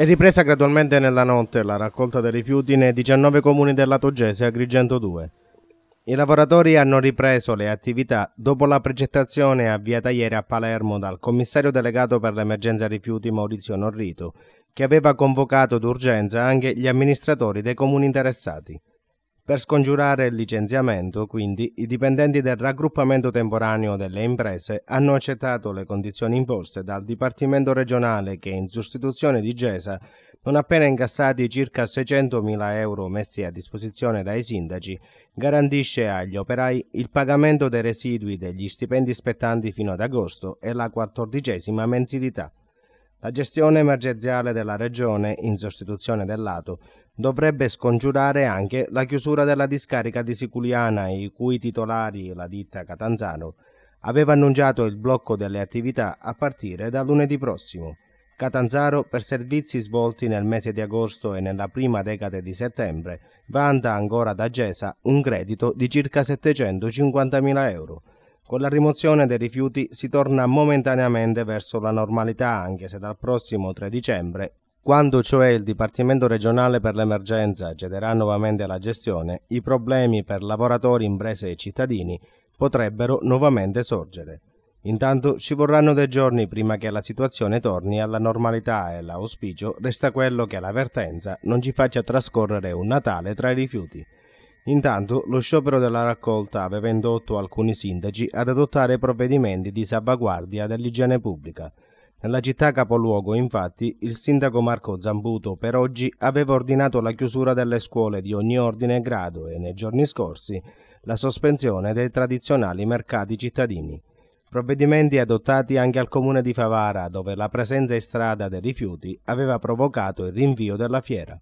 È ripresa gradualmente nella notte la raccolta dei rifiuti nei 19 comuni della Togese Agrigento 2. I lavoratori hanno ripreso le attività dopo la progettazione avviata ieri a Palermo dal commissario delegato per l'emergenza rifiuti Maurizio Norrito, che aveva convocato d'urgenza anche gli amministratori dei comuni interessati. Per scongiurare il licenziamento, quindi, i dipendenti del raggruppamento temporaneo delle imprese hanno accettato le condizioni imposte dal Dipartimento regionale che, in sostituzione di GESA, non appena incassati circa 600.000 euro messi a disposizione dai sindaci, garantisce agli operai il pagamento dei residui degli stipendi spettanti fino ad agosto e la quattordicesima mensilità. La gestione emergenziale della regione, in sostituzione del lato, dovrebbe scongiurare anche la chiusura della discarica di Siculiana, i cui titolari, la ditta Catanzaro, aveva annunciato il blocco delle attività a partire da lunedì prossimo. Catanzaro, per servizi svolti nel mese di agosto e nella prima decade di settembre, vanta ancora da Gesa un credito di circa 750.000 euro. Con la rimozione dei rifiuti si torna momentaneamente verso la normalità, anche se dal prossimo 3 dicembre, quando cioè il Dipartimento regionale per l'emergenza cederà nuovamente la gestione, i problemi per lavoratori, imprese e cittadini potrebbero nuovamente sorgere. Intanto ci vorranno dei giorni prima che la situazione torni alla normalità e l'auspicio resta quello che la vertenza non ci faccia trascorrere un Natale tra i rifiuti. Intanto lo sciopero della raccolta aveva indotto alcuni sindaci ad adottare provvedimenti di salvaguardia dell'igiene pubblica. Nella città capoluogo, infatti, il sindaco Marco Zambuto per oggi aveva ordinato la chiusura delle scuole di ogni ordine e grado e nei giorni scorsi la sospensione dei tradizionali mercati cittadini. Provvedimenti adottati anche al comune di Favara, dove la presenza in strada dei rifiuti aveva provocato il rinvio della fiera.